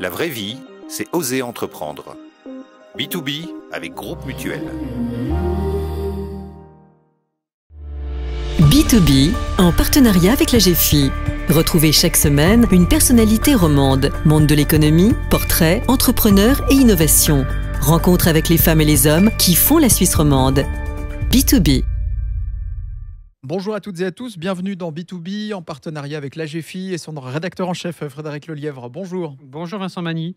La vraie vie, c'est oser entreprendre. B2B avec Groupe Mutuel. B2B en partenariat avec la GFI. Retrouvez chaque semaine une personnalité romande, monde de l'économie, portrait, entrepreneur et innovation. Rencontre avec les femmes et les hommes qui font la Suisse romande. B2B. Bonjour à toutes et à tous, bienvenue dans B2B en partenariat avec l'AGFI et son rédacteur en chef Frédéric Lelièvre. Bonjour. Bonjour Vincent Magny,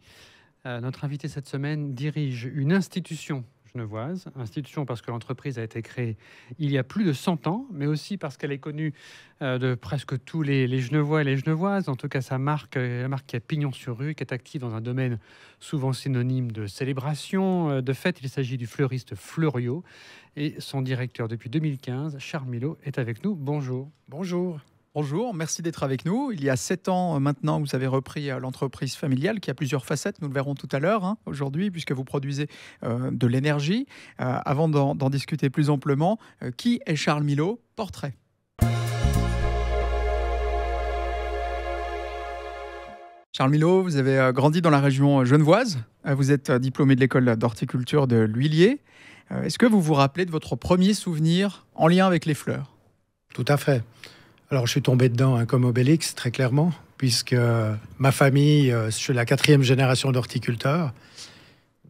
euh, notre invité cette semaine dirige une institution genevoise. Institution parce que l'entreprise a été créée il y a plus de 100 ans, mais aussi parce qu'elle est connue euh, de presque tous les, Genevois et les Genevoises. En tout cas, sa marque, euh, la marque qui a pignon sur rue, qui est active dans un domaine souvent synonyme de célébration, euh, de fête. Il s'agit du fleuriste Fleuriot et son directeur depuis 2015, Charles Milo, est avec nous. Bonjour. Bonjour. Bonjour, merci d'être avec nous. Il y a sept ans euh, maintenant, vous avez repris euh, l'entreprise familiale qui a plusieurs facettes. Nous le verrons tout à l'heure hein, aujourd'hui, puisque vous produisez euh, de l'énergie. avant d'en discuter plus amplement, qui est Charles Milot Portrait. Charles Milot, vous avez grandi dans la région genevoise. Vous êtes diplômé de l'école d'horticulture de Lhuilier. Est-ce que vous vous rappelez de votre premier souvenir en lien avec les fleurs Tout à fait. Alors, je suis tombé dedans, hein, comme Obélix, très clairement, puisque euh, ma famille, euh, je suis la quatrième génération d'horticulteurs.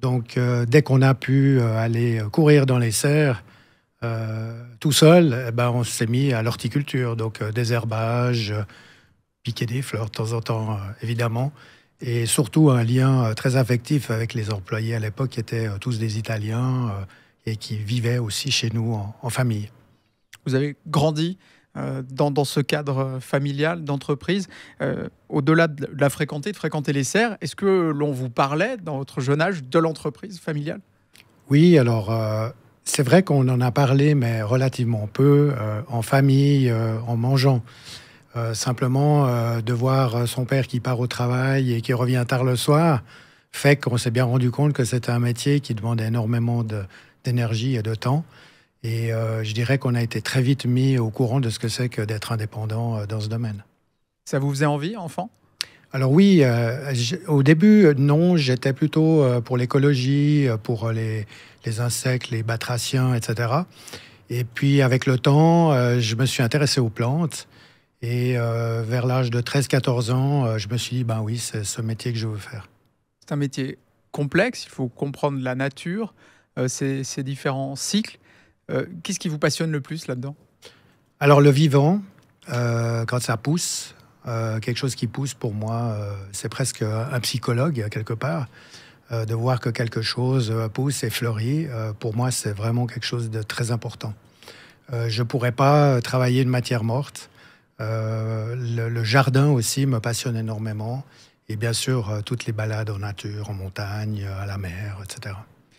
Donc, euh, dès qu'on a pu aller courir dans les serres, tout seul, eh ben, on s'est mis à l'horticulture. Donc, des herbages, piquer des fleurs de temps en temps, évidemment. Et surtout, un lien très affectif avec les employés à l'époque, qui étaient tous des Italiens et qui vivaient aussi chez nous en famille. Vous avez grandi euh, dans, ce cadre familial, d'entreprise, euh, au-delà de la fréquenter, de fréquenter les serres, est-ce que l'on vous parlait dans votre jeune âge de l'entreprise familiale Oui, alors euh, c'est vrai qu'on en a parlé, mais relativement peu, en famille, en mangeant. simplement, de voir son père qui part au travail et qui revient tard le soir, fait qu'on s'est bien rendu compte que c'était un métier qui demandait énormément d'énergie et de temps. Et euh, je dirais qu'on a été très vite mis au courant de ce que c'est que d'être indépendant euh, dans ce domaine. Ça vous faisait envie, enfant alors oui, euh, au début, non, j'étais plutôt pour l'écologie, pour les, les, insectes, les batraciens, etc. Et puis avec le temps, je me suis intéressé aux plantes. Et vers l'âge de 13-14 ans, je me suis dit, ben oui, c'est ce métier que je veux faire. C'est un métier complexe, il faut comprendre la nature, ses différents cycles. Euh, qu'est-ce qui vous passionne le plus là-dedans Alors le vivant, euh, quand ça pousse, euh, quelque chose qui pousse pour moi, c'est presque un psychologue quelque part. de voir que quelque chose pousse et fleurit, pour moi, c'est vraiment quelque chose de très important. je ne pourrais pas travailler une matière morte. le, jardin aussi me passionne énormément. Et bien sûr, toutes les balades en nature, en montagne, à la mer, etc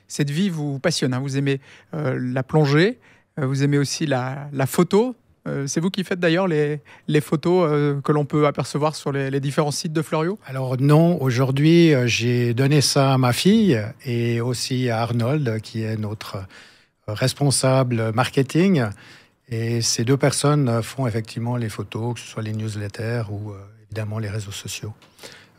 cette vie vous passionne. Hein. Vous aimez euh, la plongée, euh, vous aimez aussi la, photo. Euh, c'est vous qui faites d'ailleurs les, photos que l'on peut apercevoir sur les, les, différents sites de Florio Alors non, aujourd'hui j'ai donné ça à ma fille et aussi à Arnold qui est notre responsable marketing. Et ces deux personnes font effectivement les photos, que ce soit les newsletters ou évidemment les réseaux sociaux.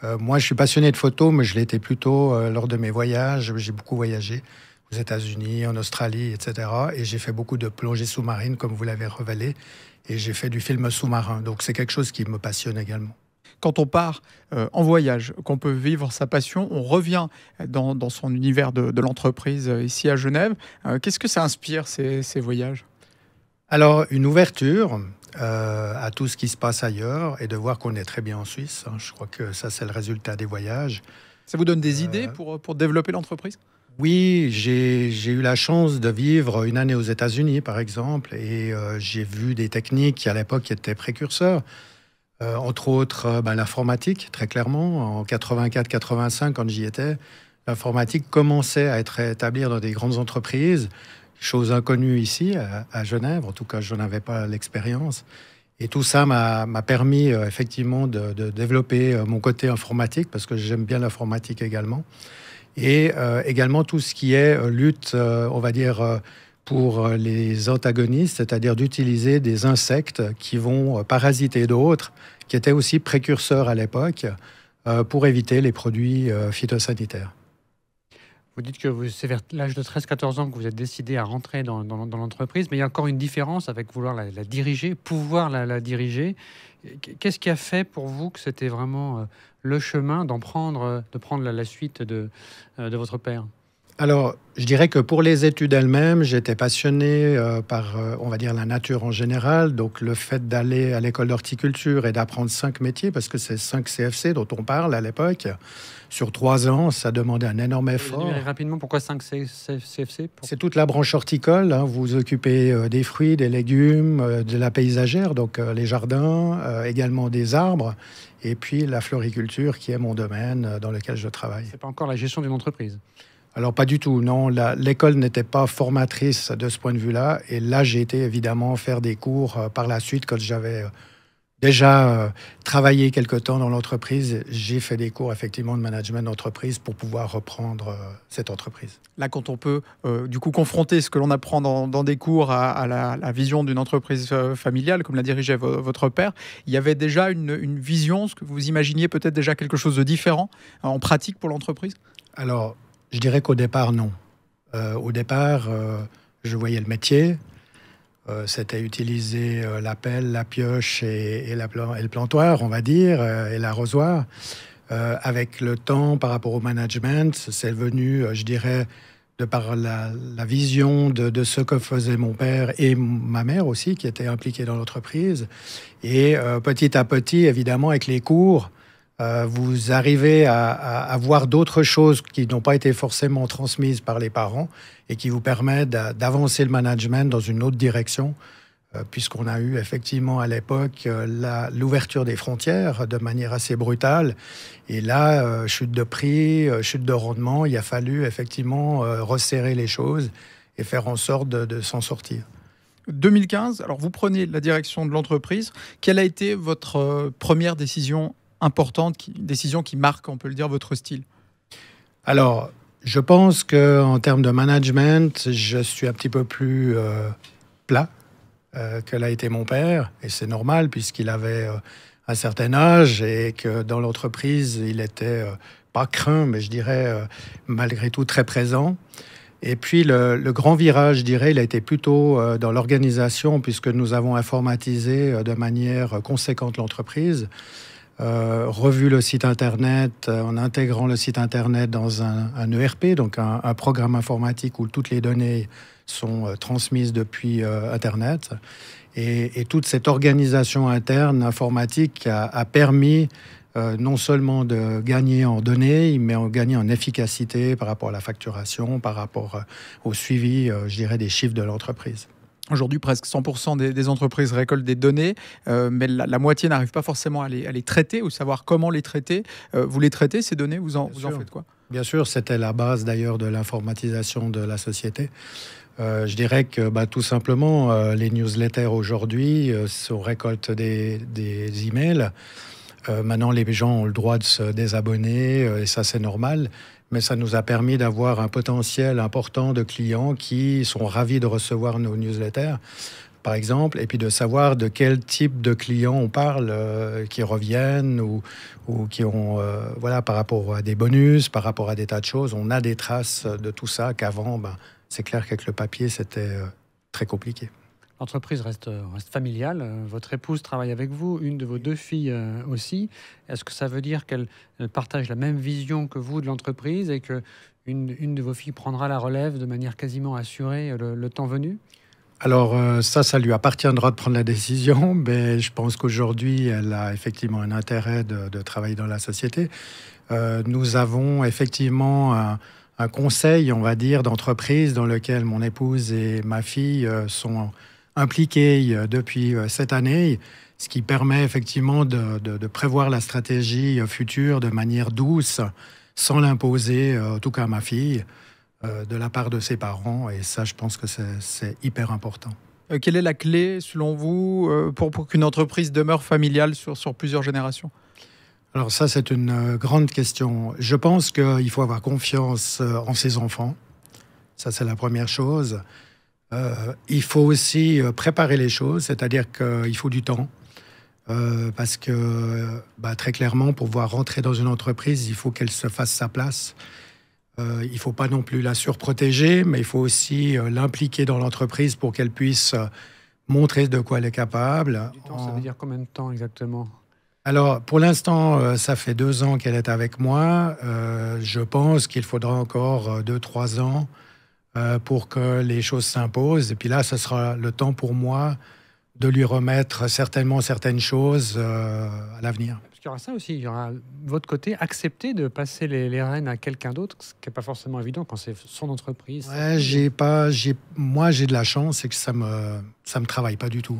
Euh, moi, je suis passionné de photos, mais je l'étais plutôt euh, lors de mes voyages. J'ai beaucoup voyagé aux États-Unis, en Australie, etc. Et j'ai fait beaucoup de plongées sous-marines, comme vous l'avez revalé. Et j'ai fait du film sous-marin. Donc, c'est quelque chose qui me passionne également quand on part euh, en voyage, qu'on peut vivre sa passion, on revient dans, son univers de, l'entreprise ici à Genève. Qu'est-ce que ça inspire ces voyages Alors, une ouverture, euh, à tout ce qui se passe ailleurs et de voir qu'on est très bien en Suisse. Hein. Je crois que ça, c'est le résultat des voyages. Ça vous donne des euh, idées pour, pour développer l'entreprise oui, j'ai eu la chance de vivre une année aux États-Unis, par exemple, et euh, j'ai vu des techniques qui, à l'époque, étaient précurseurs. entre autres, ben, l'informatique, très clairement. En 84-85, quand j'y étais, l'informatique commençait à être établie dans des grandes entreprises chose inconnue ici, à, Genève. En tout cas, je n'avais pas l'expérience. Et tout ça m'a permis euh, effectivement de, développer euh, mon côté informatique, parce que j'aime bien l'informatique également. Et euh, également tout ce qui est lutte, on va dire, pour les antagonistes, c'est-à-dire d'utiliser des insectes qui vont parasiter d'autres, qui étaient aussi précurseurs à l'époque, pour éviter les produits phytosanitaires. Vous dites que c'est vers l'âge de 13-14 ans que vous êtes décidé à rentrer dans, l'entreprise, mais il y a encore une différence avec vouloir la, diriger, pouvoir la, diriger. Qu'est-ce qui a fait pour vous que c'était vraiment euh, le chemin d'en prendre, euh, de prendre la, suite euh, de, votre père alors, je dirais que pour les études elles-mêmes, j'étais passionné par, on va dire, la nature en général. Donc, le fait d'aller à l'école d'horticulture et d'apprendre cinq métiers, parce que c'est cinq CFC dont on parle à l'époque, sur trois ans, ça demandait un énorme effort. rapidement, pourquoi 5 CFC C'est toute la branche horticole. Hein. vous occupez euh, des fruits, des légumes, euh, de la paysagère, donc euh, les jardins, également des arbres, et puis la floriculture qui est mon domaine dans lequel je travaille. C'est pas encore la gestion d'une entreprise. Alors pas du tout, non. L'école n'était pas formatrice de ce point de vue-là. Et là, j'ai été évidemment faire des cours par la suite quand j'avais déjà euh, travaillé quelque temps dans l'entreprise, j'ai fait des cours effectivement de management d'entreprise pour pouvoir reprendre euh, cette entreprise. Là, quand on peut euh, du coup confronter ce que l'on apprend dans, des cours à, la, vision d'une entreprise familiale, comme la dirigeait votre père, il y avait déjà une, une vision, ce que vous imaginiez peut-être déjà quelque chose de différent hein, en pratique pour l'entreprise Alors, je dirais qu'au départ, non. au départ, je voyais le métier, euh, c'était utiliser euh, la pelle, la pioche et, le plantoir, on va dire, euh, et l'arrosoir. avec le temps, par rapport au management, c'est venu, je dirais, de par la, vision de, ce que faisaient mon père et ma mère aussi, qui étaient impliqués dans l'entreprise. Et petit à petit, évidemment, avec les cours, euh, vous arrivez à, à, voir d'autres choses qui n'ont pas été forcément transmises par les parents et qui vous permettent d'avancer le management dans une autre direction, euh, puisqu'on a eu effectivement à l'époque euh, l'ouverture des frontières de manière assez brutale. Et là, chute de prix, chute de rendement, il a fallu effectivement resserrer les choses et faire en sorte de, de s'en sortir. 2015, alors vous prenez la direction de l'entreprise. Quelle a été votre première décision importante, une décision qui marque, on peut le dire, votre style Alors, je pense qu'en termes de management, je suis un petit peu plus euh, plat euh, que l'a été mon père, et c'est normal puisqu'il avait euh, un certain âge et que dans l'entreprise, il était pas craint, mais je dirais malgré tout très présent. Et puis le, le, grand virage, je dirais, il a été plutôt dans l'organisation, puisque nous avons informatisé de manière conséquente l'entreprise. Euh, revu le site Internet, euh, en intégrant le site Internet dans un, ERP, donc un, programme informatique où toutes les données sont euh, transmises depuis Internet. Et, toute cette organisation interne informatique a, permis non seulement de gagner en données, mais en gagner en efficacité par rapport à la facturation, par rapport au suivi, je dirais, des chiffres de l'entreprise. Aujourd'hui, presque 100% des, entreprises récoltent des données, euh, mais la, moitié n'arrive pas forcément à les, les, traiter ou savoir comment les traiter. Euh, vous les traitez, ces données Vous en, vous en faites quoi Bien sûr, c'était la base d'ailleurs de l'informatisation de la société. Euh, je dirais que bah, tout simplement, les newsletters aujourd'hui, récoltent récolte des, des emails. maintenant, les gens ont le droit de se désabonner, et ça c'est normal mais ça nous a permis d'avoir un potentiel important de clients qui sont ravis de recevoir nos newsletters par exemple, et puis de savoir de quel type de clients on parle, euh, qui reviennent ou, qui ont, euh, voilà, par rapport à des bonus, par rapport à des tas de choses, on a des traces de tout ça qu'avant, ben, c'est clair qu'avec le papier, c'était euh, très compliqué. L'entreprise reste, reste, familiale. Votre épouse travaille avec vous, une de vos deux filles euh, aussi. Est-ce que ça veut dire qu'elle partage la même vision que vous de l'entreprise et que une, une, de vos filles prendra la relève de manière quasiment assurée le, temps venu alors euh, ça, ça lui appartiendra de prendre la décision, mais je pense qu'aujourd'hui, elle a effectivement un intérêt de, travailler dans la société. Euh, nous avons effectivement un, un, conseil, on va dire, d'entreprise dans lequel mon épouse et ma fille sont impliqué depuis euh, cette année, ce qui permet effectivement de, de, prévoir la stratégie euh, future de manière douce, sans l'imposer, euh, en tout cas à ma fille, de la part de ses parents. Et ça, je pense que c'est hyper important. quelle est la clé, selon vous, pour, pour qu'une entreprise demeure familiale sur, sur plusieurs générations alors ça, c'est une grande question. Je pense qu'il faut avoir confiance en ses enfants. Ça, c'est la première chose. Euh, il faut aussi euh, préparer les choses, c'est-à-dire qu'il faut du temps. Euh, parce que bah, très clairement, pour pouvoir rentrer dans une entreprise, il faut qu'elle se fasse sa place. il ne faut pas non plus la surprotéger, mais il faut aussi l'impliquer dans l'entreprise pour qu'elle puisse montrer de quoi elle est capable. Ça veut dire combien de temps exactement alors, pour l'instant, ça fait deux ans qu'elle est avec moi. je pense qu'il faudra encore deux, trois ans euh, pour que les choses s'imposent. Et puis là, ce sera le temps pour moi de lui remettre certainement certaines choses euh, à l'avenir. Parce qu'il y aura ça aussi, il y aura votre côté accepter de passer les, rênes à quelqu'un d'autre, ce qui n'est pas forcément évident quand c'est son entreprise. j'ai pas, moi j'ai de la chance, et que ça me, ça me travaille pas du tout.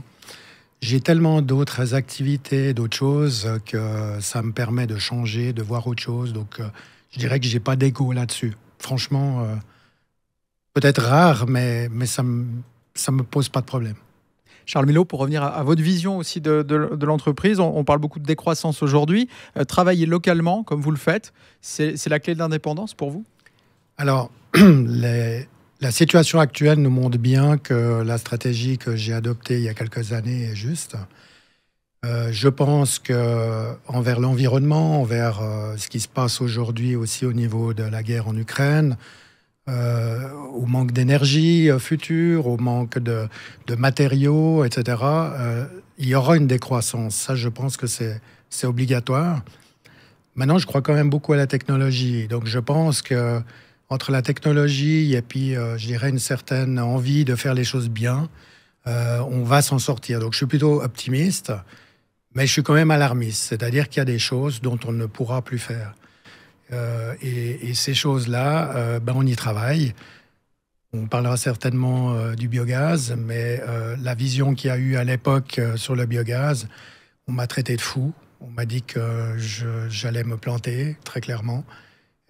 J'ai tellement d'autres activités, d'autres choses que ça me permet de changer, de voir autre chose. Donc, euh, je dirais que j'ai pas d'ego là-dessus. Franchement peut-être rare, mais, mais ça ne me, pose pas de problème. Charles Milo, pour revenir à, votre vision aussi de, l'entreprise, on, parle beaucoup de décroissance aujourd'hui. Euh, travailler localement, comme vous le faites, c'est la clé de l'indépendance pour vous Alors, la situation actuelle nous montre bien que la stratégie que j'ai adoptée il y a quelques années est juste. Euh, je pense que envers l'environnement, envers euh, ce qui se passe aujourd'hui aussi au niveau de la guerre en Ukraine, euh, au manque d'énergie euh, future, au manque de, matériaux, etc., euh, il y aura une décroissance. Ça, je pense que c'est obligatoire. Maintenant, je crois quand même beaucoup à la technologie. Donc, je pense que entre la technologie et puis, je dirais, une certaine envie de faire les choses bien, on va s'en sortir. Donc, je suis plutôt optimiste, mais je suis quand même alarmiste. C'est-à-dire qu'il y a des choses dont on ne pourra plus faire. Euh, et, ces choses-là, euh, ben, on y travaille. On parlera certainement euh, du biogaz, mais la vision qu'il y a eu à l'époque sur le biogaz, on m'a traité de fou. On m'a dit que j'allais me planter, très clairement.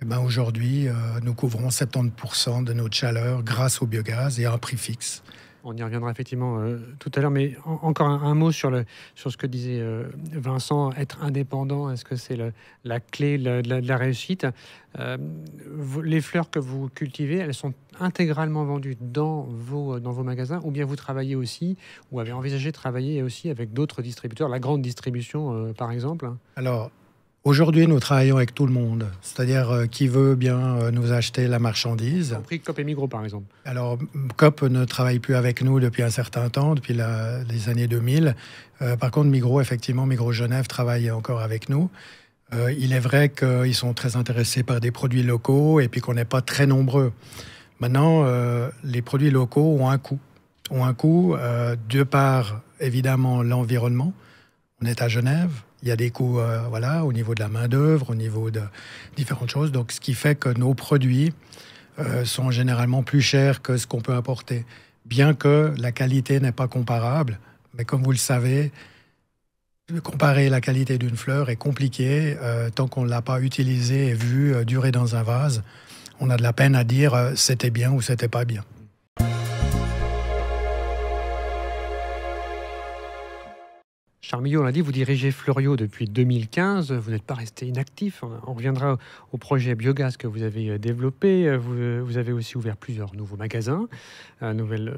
Eh ben aujourd'hui, nous couvrons 70% de notre chaleur grâce au biogaz et à un prix fixe. On y reviendra effectivement euh, tout à l'heure, mais encore un, mot sur, sur ce que disait euh, Vincent, être indépendant, est-ce que c'est la clé de la, réussite euh, Les fleurs que vous cultivez, elles sont intégralement vendues dans vos, dans vos magasins, ou bien vous travaillez aussi, ou avez envisagé de travailler aussi avec d'autres distributeurs, la grande distribution par exemple Alors, Aujourd'hui, nous travaillons avec tout le monde, c'est-à-dire euh, qui veut bien euh, nous acheter la marchandise. Compris COP et Migros, par exemple. Alors, COP ne travaille plus avec nous depuis un certain temps, depuis les années 2000. Euh, par contre, Migros, effectivement, Migros Genève travaille encore avec nous. il est vrai qu'ils sont très intéressés par des produits locaux et puis qu'on n'est pas très nombreux. Maintenant, les produits locaux ont un coût. Ont un coût de par, évidemment, l'environnement. On est à Genève il y a des coûts euh, voilà, au niveau de la main-d'œuvre, au niveau de différentes choses. Donc, ce qui fait que nos produits euh, sont généralement plus chers que ce qu'on peut apporter, Bien que la qualité n'est pas comparable, mais comme vous le savez, comparer la qualité d'une fleur est compliqué euh, tant qu'on ne l'a pas utilisée et vue durer dans un vase. On a de la peine à dire c'était bien ou c'était pas bien. Charmillot, on l'a dit, vous dirigez Florio depuis 2015. Vous n'êtes pas resté inactif. On reviendra au projet biogaz que vous avez euh, développé. Euh, euh, vous, avez aussi ouvert plusieurs nouveaux magasins, un nouvel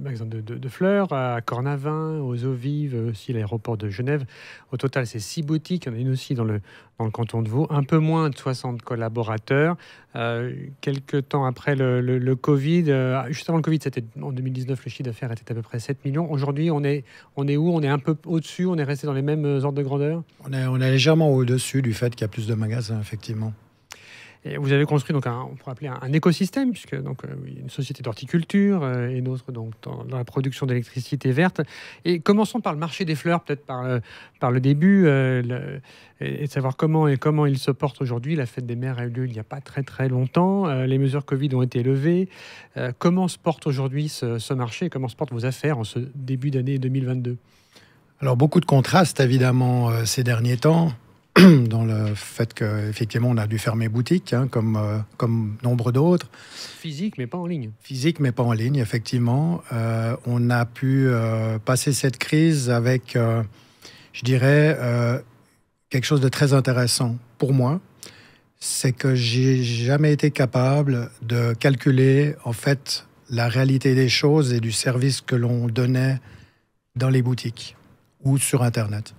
magasin de, fleurs à Cornavin, aux eaux vives, aussi l'aéroport de Genève. Au total, c'est six boutiques. Il y en a une aussi dans le, dans le canton de Vaud. Un peu moins de 60 collaborateurs. Euh, quelques temps après le, Covid, euh, ah, juste avant le Covid, c'était en 2019, le chiffre d'affaires était à peu près 7 millions. Aujourd'hui, on est, on est où On est un peu au-dessus On est resté dans les mêmes euh, ordres de grandeur on est, on est légèrement au-dessus du fait qu'il y a plus de magasins, effectivement vous avez construit donc un, on appeler un, écosystème, puisque donc euh, une société d'horticulture euh, et d'autres donc dans, la production d'électricité verte. Et commençons par le marché des fleurs, peut-être par, euh, par le début, et de savoir comment et comment il se porte aujourd'hui. La fête des mères a eu lieu il n'y a pas très très longtemps. les mesures Covid ont été levées. comment se porte aujourd'hui ce, ce, marché Comment se portent vos affaires en ce début d'année 2022 Alors beaucoup de contrastes évidemment ces derniers temps. dans le fait qu'effectivement, on a dû fermer boutique, hein, comme, euh, comme nombre d'autres. Physique, mais pas en ligne. Physique, mais pas en ligne, effectivement. Euh, on a pu euh, passer cette crise avec, je dirais, quelque chose de très intéressant pour moi. C'est que j'ai jamais été capable de calculer, en fait, la réalité des choses et du service que l'on donnait dans les boutiques ou sur Internet.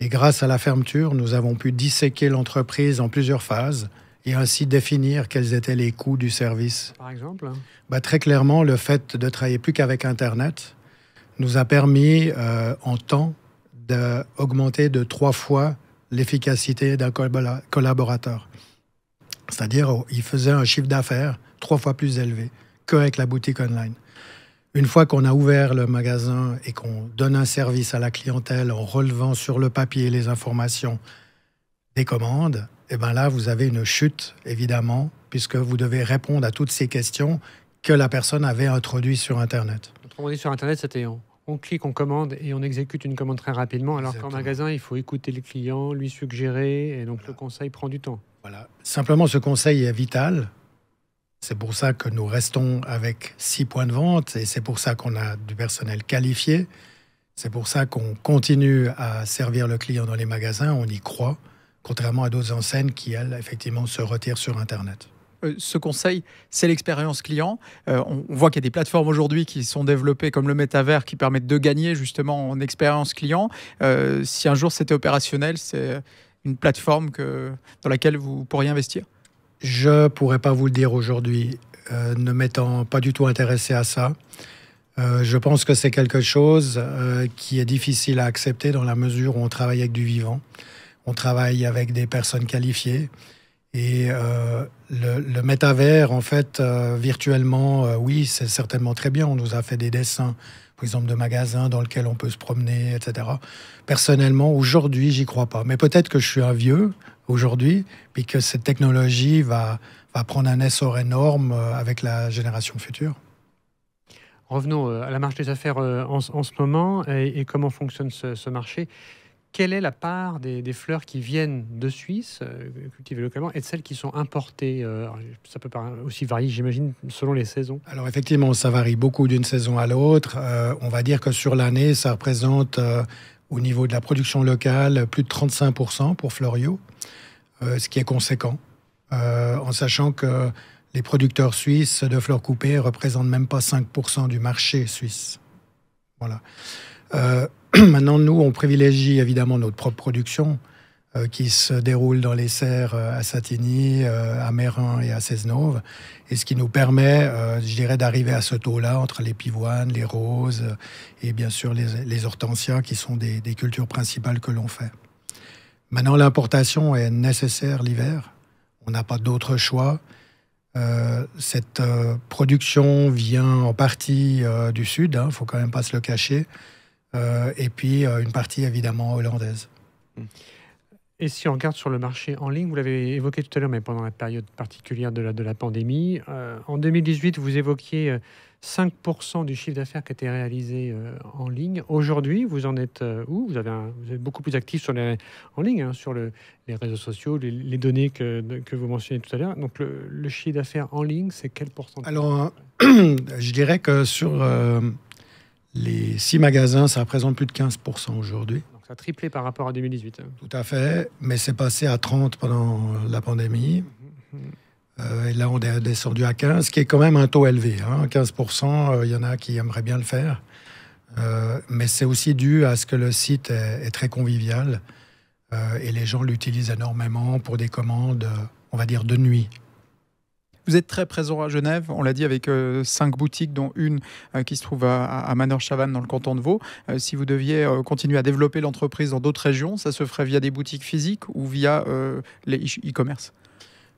Et grâce à la fermeture, nous avons pu disséquer l'entreprise en plusieurs phases et ainsi définir quels étaient les coûts du service. Par exemple bah, Très clairement, le fait de travailler plus qu'avec Internet nous a permis euh, en temps d'augmenter de trois fois l'efficacité d'un collaborateur. C'est-à-dire, il faisait un chiffre d'affaires trois fois plus élevé qu'avec la boutique online. Une fois qu'on a ouvert le magasin et qu'on donne un service à la clientèle en relevant sur le papier les informations des commandes, eh ben là, vous avez une chute, évidemment, puisque vous devez répondre à toutes ces questions que la personne avait introduites sur Internet. sur Internet, c'était on, clique, on commande et on exécute une commande très rapidement, alors qu'en magasin, il faut écouter le client, lui suggérer, et donc le conseil prend du temps. Voilà. Simplement, ce conseil est vital c'est pour ça que nous restons avec six points de vente et c'est pour ça qu'on a du personnel qualifié. C'est pour ça qu'on continue à servir le client dans les magasins. On y croit, contrairement à d'autres enseignes qui, elles, effectivement, se retirent sur Internet euh, ce conseil, c'est l'expérience client. Euh, on, voit qu'il y a des plateformes aujourd'hui qui sont développées comme le métavers qui permettent de gagner justement en expérience client. Euh, si un jour c'était opérationnel, c'est une plateforme dans laquelle vous pourriez investir. Je pourrais pas vous le dire aujourd'hui, euh, ne m'étant pas du tout intéressé à ça. Euh, je pense que c'est quelque chose euh, qui est difficile à accepter dans la mesure où on travaille avec du vivant, on travaille avec des personnes qualifiées. Et le, le, métavers, en fait, virtuellement, oui, c'est certainement très bien. On nous a fait des dessins, par exemple, de magasins dans lesquels on peut se promener, etc. Personnellement, aujourd'hui, j'y crois pas. Mais peut-être que je suis un vieux aujourd'hui, puis que cette technologie va, va prendre un essor énorme euh, avec la génération future. Revenons euh, à la marche des affaires euh, en, ce moment et, comment fonctionne ce, marché quelle est la part des, fleurs qui viennent de Suisse, cultivées localement, et de celles qui sont importées Ça peut aussi varier, j'imagine, selon les saisons. Alors effectivement, ça varie beaucoup d'une saison à l'autre. on va dire que sur l'année, ça représente au niveau de la production locale, plus de 35% pour Florio, euh, ce qui est conséquent, euh, en sachant que les producteurs suisses de fleurs coupées représentent même pas 5% du marché suisse. Voilà. Euh, maintenant, nous, on privilégie évidemment notre propre production, euh, qui se déroule dans les serres euh, à Satigny, euh, à Mérin et à Cesnove, et ce qui nous permet, je dirais, d'arriver à ce taux-là entre les pivoines, les roses et bien sûr les, les hortensias, qui sont des, cultures principales que l'on fait. Maintenant, l'importation est nécessaire l'hiver. On n'a pas d'autre choix. cette production vient en partie du sud, il hein, ne faut quand même pas se le cacher, et puis une partie évidemment hollandaise. Mmh. Et si on regarde sur le marché en ligne, vous l'avez évoqué tout à l'heure, mais pendant la période particulière de la, de la pandémie, euh, en 2018, vous évoquiez 5% euh, du chiffre d'affaires qui était réalisé euh, en ligne. Aujourd'hui, vous en êtes où vous, avez êtes beaucoup plus actif sur les, en ligne, hein, sur les réseaux sociaux, les, données que, que, vous mentionnez tout à l'heure. Donc le, le chiffre d'affaires en ligne, c'est quel pourcentage Alors, je dirais que sur les six magasins, ça représente plus de 15% aujourd'hui. Ça a triplé par rapport à 2018. Hein. Tout à fait, mais c'est passé à 30 pendant la pandémie. Euh, et là, on est descendu à 15, ce qui est quand même un taux élevé. 15%, hein. euh, il y en a qui aimeraient bien le faire. Euh, mais c'est aussi dû à ce que le site est, est très convivial et les gens l'utilisent énormément pour des commandes, on va dire, de nuit. Vous êtes très présent à Genève, on l'a dit, avec euh, cinq boutiques, dont une euh, qui se trouve à, à Manor-Chavannes, dans le canton de Vaud. Euh, si vous deviez continuer à développer l'entreprise dans d'autres régions, ça se ferait via des boutiques physiques ou via les e-commerce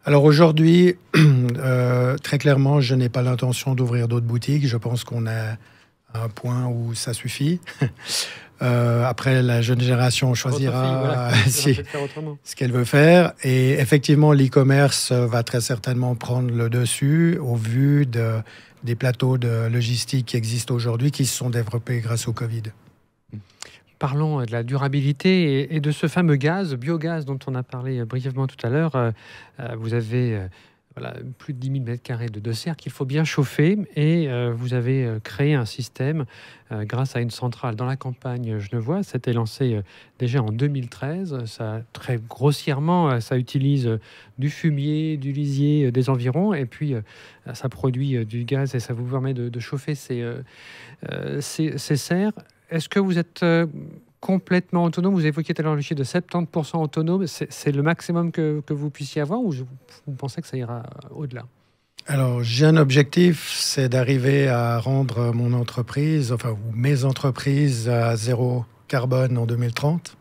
alors aujourd'hui, très clairement, je n'ai pas l'intention d'ouvrir d'autres boutiques. Je pense qu'on a à un point où ça suffit. Euh, après, la jeune génération choisira ce qu'elle veut faire. Et effectivement, l'e-commerce va très certainement prendre le dessus au vu des plateaux de logistique qui existent aujourd'hui, qui se sont développés grâce au Covid. Parlons de la durabilité et de ce fameux gaz, biogaz dont on a parlé brièvement tout à l'heure. Euh, euh, vous avez voilà, plus de 10 000 mètres carrés de serres qu'il faut bien chauffer. Et euh, vous avez euh, créé un système euh, grâce à une centrale dans la campagne genevoise. C'était lancé déjà en 2013. Ça, très grossièrement, ça utilise du fumier, du lisier, des environs. Et puis, ça produit du gaz et ça vous permet de, chauffer ces, ces serres. Est-ce que vous êtes complètement autonome Vous évoquiez tout à l'heure le chiffre de 70% autonome. C'est le maximum que, vous puissiez avoir ou vous pensez que ça ira euh, au-delà alors, j'ai un objectif, c'est d'arriver à rendre mon entreprise, enfin, ou mes entreprises à zéro carbone en 2030.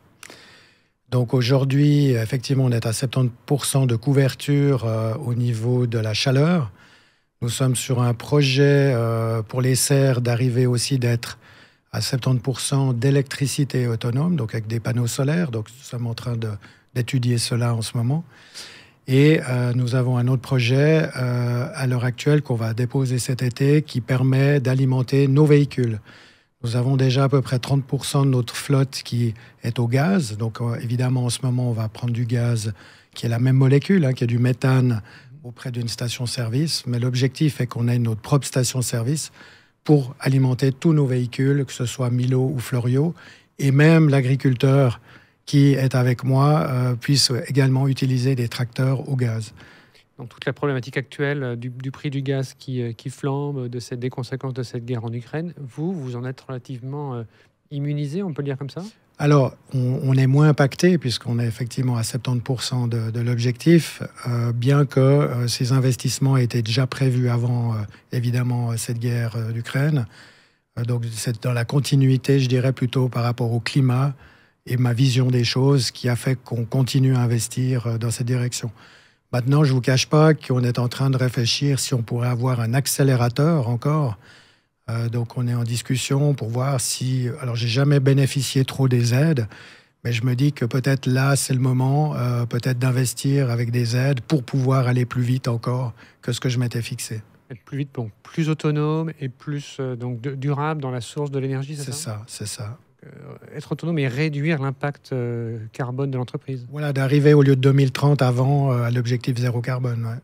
Donc aujourd'hui, effectivement, on est à 70% de couverture euh, au niveau de la chaleur. Nous sommes sur un projet euh, pour les serres d'arriver aussi d'être à 70% d'électricité autonome, donc avec des panneaux solaires. Donc nous sommes en train d'étudier cela en ce moment. Et euh, nous avons un autre projet euh, à l'heure actuelle qu'on va déposer cet été qui permet d'alimenter nos véhicules. Nous avons déjà à peu près 30% de notre flotte qui est au gaz. Donc euh, évidemment, en ce moment, on va prendre du gaz qui est la même molécule, hein, qui est du méthane auprès d'une station-service. Mais l'objectif est qu'on ait notre propre station-service pour alimenter tous nos véhicules, que ce soit Milo ou Florio, et même l'agriculteur qui est avec moi euh, puisse également utiliser des tracteurs au gaz. Donc toute la problématique actuelle euh, du, prix du gaz qui, euh, qui flambe, de cette, des conséquences de cette guerre en Ukraine, vous, vous en êtes relativement immunisé, on peut le dire comme ça alors, on, est moins impacté puisqu'on est effectivement à 70% de, l'objectif, euh, bien que euh, ces investissements étaient déjà prévus avant, euh, évidemment, cette guerre d'Ukraine. donc, c'est dans la continuité, je dirais, plutôt par rapport au climat et ma vision des choses qui a fait qu'on continue à investir dans cette direction. Maintenant, je ne vous cache pas qu'on est en train de réfléchir si on pourrait avoir un accélérateur encore euh, donc on est en discussion pour voir si. Alors j'ai jamais bénéficié trop des aides, mais je me dis que peut-être là c'est le moment, euh, peut-être d'investir avec des aides pour pouvoir aller plus vite encore que ce que je m'étais fixé. plus vite, donc plus autonome et plus euh, donc durable dans la source de l'énergie, c'est ça C'est ça, c'est ça être autonome et réduire l'impact carbone de l'entreprise. Voilà, d'arriver au lieu de 2030 avant à l'objectif zéro carbone. Ouais.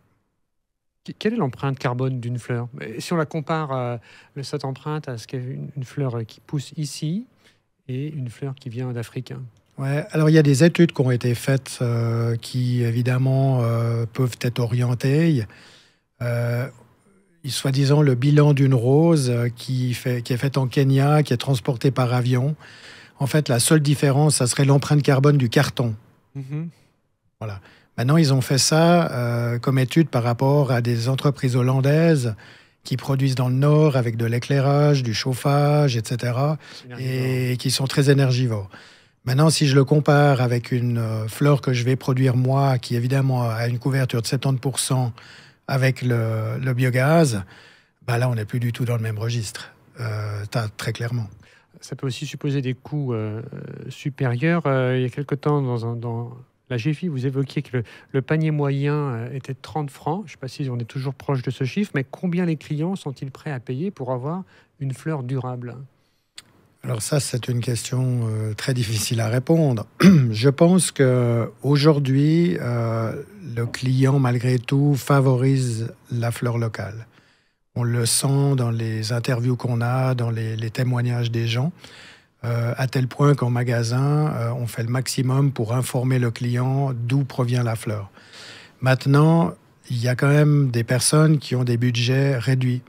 Quelle est l'empreinte carbone d'une fleur Si on la compare, le cette empreinte, à ce qu'est une, fleur qui pousse ici et une fleur qui vient d'Afrique Ouais, alors il y a des études qui ont été faites euh, qui, évidemment, euh, peuvent être orientées. Euh, soi-disant, le bilan d'une rose qui, est faite en Kenya, qui est transportée par avion. En fait, la seule différence, ça serait l'empreinte carbone du carton. Mm-hmm. Voilà. Maintenant, ils ont fait ça euh, comme étude par rapport à des entreprises hollandaises qui produisent dans le nord avec de l'éclairage, du chauffage, etc. et qui sont très énergivores. Maintenant, si je le compare avec une euh, fleur que je vais produire moi, qui évidemment a une couverture de 70% avec le, biogaz, bah là, on n'est plus du tout dans le même registre, euh, très clairement. Ça peut aussi supposer des coûts euh, supérieurs. il y a quelque temps, dans dans la GFI, vous évoquiez que le, panier moyen euh, était de 30 francs. Je ne sais pas si on est toujours proche de ce chiffre, mais combien les clients sont-ils prêts à payer pour avoir une fleur durable alors ça, c'est une question euh, très difficile à répondre. Je pense que aujourd'hui, euh, le client, malgré tout, favorise la fleur locale. On le sent dans les interviews qu'on a, dans les, les témoignages des gens. Euh, à tel point qu'en magasin, euh, on fait le maximum pour informer le client d'où provient la fleur. Maintenant, il y a quand même des personnes qui ont des budgets réduits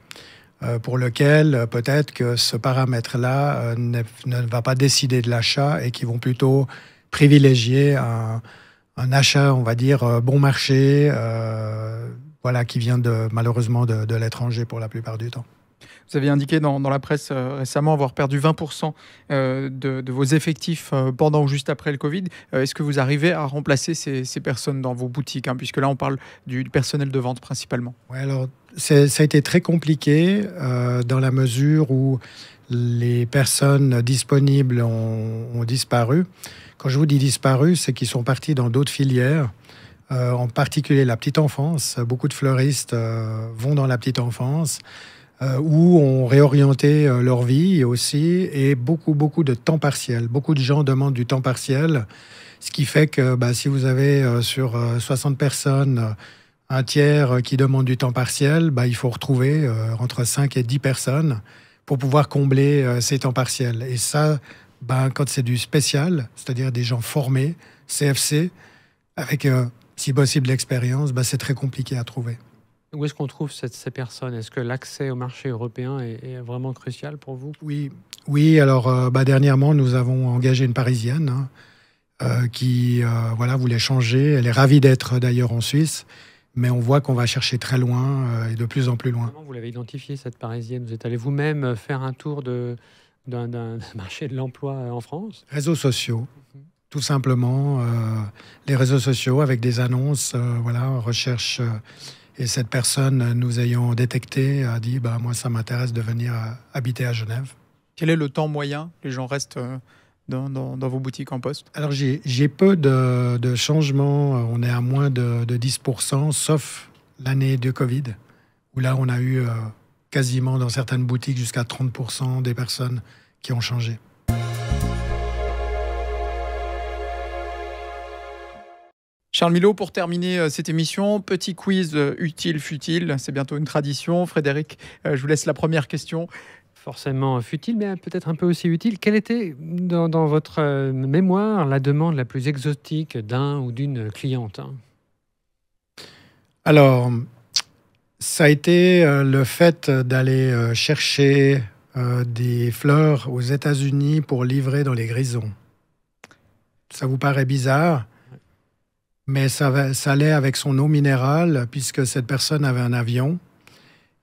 euh, pour lesquels peut-être que ce paramètre-là ne, va pas décider de l'achat et qui vont plutôt privilégier un, achat, on va dire, bon marché, voilà, qui vient de, malheureusement de l'étranger pour la plupart du temps. Vous avez indiqué dans, la presse euh, récemment avoir perdu 20% euh, de, vos effectifs euh, pendant ou juste après le Covid. Est-ce que vous arrivez à remplacer ces, personnes dans vos boutiques hein, Puisque là, on parle du personnel de vente principalement. Oui, alors, ça a été très compliqué dans la mesure où les personnes disponibles ont, disparu. Quand je vous dis disparu, c'est qu'ils sont partis dans d'autres filières, en particulier la petite enfance. Beaucoup de fleuristes vont dans la petite enfance. Euh, où ont réorienté euh, leur vie aussi, et beaucoup, beaucoup de temps partiel. Beaucoup de gens demandent du temps partiel, ce qui fait que bah, si vous avez euh, sur 60 personnes un tiers qui demande du temps partiel, bah, il faut retrouver entre 5 et 10 personnes pour pouvoir combler ces temps partiels. Et ça, bah, quand c'est du spécial, c'est-à-dire des gens formés, CFC, avec si possible l'expérience, c'est très compliqué à trouver. Où est-ce qu'on trouve ces personnes Est-ce que l'accès au marché européen est, vraiment crucial pour vous Oui, oui. Alors, euh, bah, dernièrement, nous avons engagé une Parisienne hein, euh, qui, euh, voilà, voulait changer. Elle est ravie d'être d'ailleurs en Suisse, mais on voit qu'on va chercher très loin et de plus en plus loin. vous l'avez identifiée cette Parisienne Vous êtes allé vous-même faire un tour de d'un marché de l'emploi en France Réseaux sociaux, tout simplement. les réseaux sociaux avec des annonces, voilà, recherche et cette personne, nous ayant détecté, a dit bah, Moi, ça m'intéresse de venir euh, habiter à Genève. Quel est le temps moyen Les gens restent euh, dans, vos boutiques en poste Alors, j'ai peu de, changements. Euh, on est à moins de, 10%, sauf l'année de Covid, où là, on a eu quasiment dans certaines boutiques jusqu'à 30% des personnes qui ont changé. Charles Milot, pour terminer euh, cette émission, petit quiz euh, utile, futile, c'est bientôt une tradition. Frédéric, euh, je vous laisse la première question forcément futile, mais peut-être un peu aussi utile. Quelle était, dans, votre mémoire, la demande la plus exotique d'un ou d'une cliente hein Alors, ça a été le fait d'aller chercher des fleurs aux États-Unis pour livrer dans les grisons. Ça vous paraît bizarre mais ça, allait avec son eau minérale, puisque cette personne avait un avion.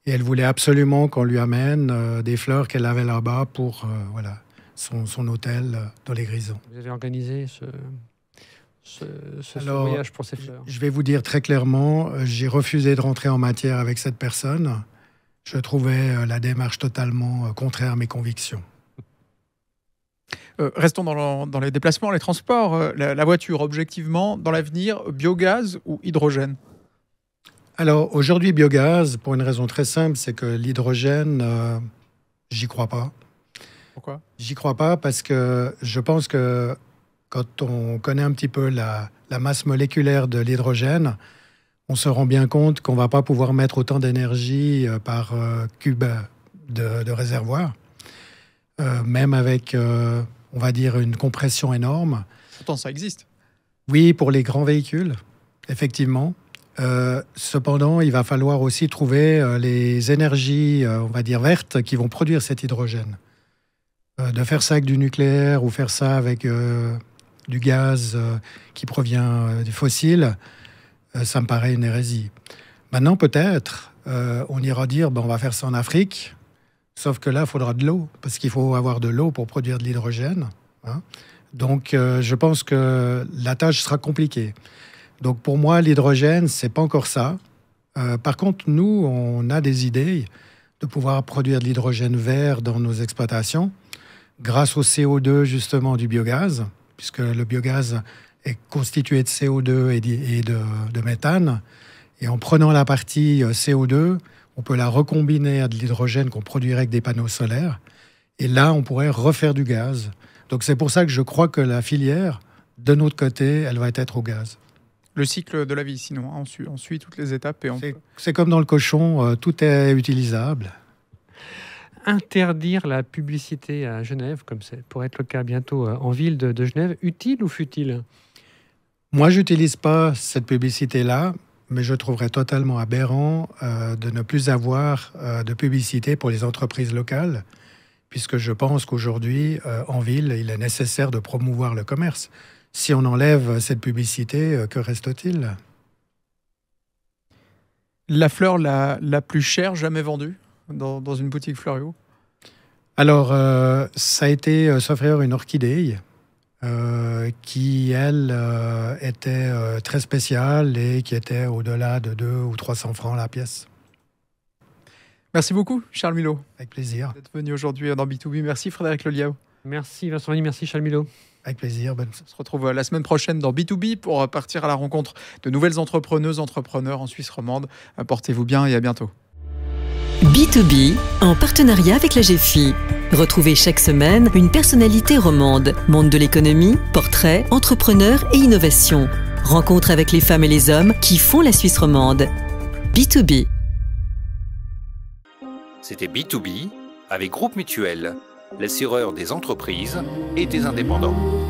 Et elle voulait absolument qu'on lui amène euh, des fleurs qu'elle avait là-bas pour euh, voilà, son, hôtel euh, dans les Grisons. Vous avez organisé ce, voyage pour ces fleurs Je vais vous dire très clairement, j'ai refusé de rentrer en matière avec cette personne. Je trouvais la démarche totalement contraire à mes convictions. Euh, restons dans, les déplacements, les transports. Euh, la, voiture, objectivement, dans l'avenir, biogaz ou hydrogène Alors aujourd'hui, biogaz, pour une raison très simple, c'est que l'hydrogène, euh, j'y crois pas. Pourquoi J'y crois pas parce que je pense que quand on connaît un petit peu la, masse moléculaire de l'hydrogène, on se rend bien compte qu'on va pas pouvoir mettre autant d'énergie par cube de, de réservoir, même avec on va dire, une compression énorme. Pourtant, ça existe. Oui, pour les grands véhicules, effectivement. Euh, cependant, il va falloir aussi trouver euh, les énergies, euh, on va dire, vertes qui vont produire cet hydrogène. de faire ça avec du nucléaire ou faire ça avec du gaz qui provient des fossiles, ça me paraît une hérésie. Maintenant, peut-être, on ira dire, ben, on va faire ça en Afrique, Sauf que là, il faudra de l'eau, parce qu'il faut avoir de l'eau pour produire de l'hydrogène. Hein. Donc, euh, je pense que la tâche sera compliquée. Donc, pour moi, l'hydrogène, c'est pas encore ça. Euh, par contre, nous, on a des idées de pouvoir produire de l'hydrogène vert dans nos exploitations grâce au CO2 justement du biogaz, puisque le biogaz est constitué de CO2 et de méthane. Et en prenant la partie euh, CO2, on peut la recombiner à de l'hydrogène qu'on produirait avec des panneaux solaires. Et là, on pourrait refaire du gaz. Donc c'est pour ça que je crois que la filière, de notre côté, elle va être au gaz. Le cycle de la vie, sinon, hein, on suit, toutes les étapes. C'est comme dans le cochon, euh, tout est utilisable. Interdire la publicité à Genève, comme c'est pour être le cas bientôt euh, en ville de, de Genève, utile ou futile Moi, j'utilise pas cette publicité-là mais je trouverais totalement aberrant euh, de ne plus avoir euh, de publicité pour les entreprises locales, puisque je pense qu'aujourd'hui, euh, en ville, il est nécessaire de promouvoir le commerce. Si on enlève cette publicité, que reste-t-il La fleur la, plus chère jamais vendue dans, une boutique Fleurio Alors, ça a été s'offrir une orchidée euh, qui, elle, euh, était euh, très spéciale et qui était au-delà de 200 ou 300 francs la pièce. Merci beaucoup, Charles Milot. Avec plaisir. D'être venu aujourd'hui dans B2B. Merci, Frédéric Leliao. Merci, Vincent Vanni. Merci, Charles Milot. Avec plaisir. On se retrouve la semaine prochaine dans B2B pour partir à la rencontre de nouvelles entrepreneuses, entrepreneurs en Suisse romande. Portez-vous bien et à bientôt. B2B en partenariat avec la GFI. Retrouvez chaque semaine une personnalité romande, monde de l'économie, portrait, entrepreneur et innovation. Rencontre avec les femmes et les hommes qui font la Suisse romande. B2B. C'était B2B avec Groupe Mutuel, l'assureur des entreprises et des indépendants.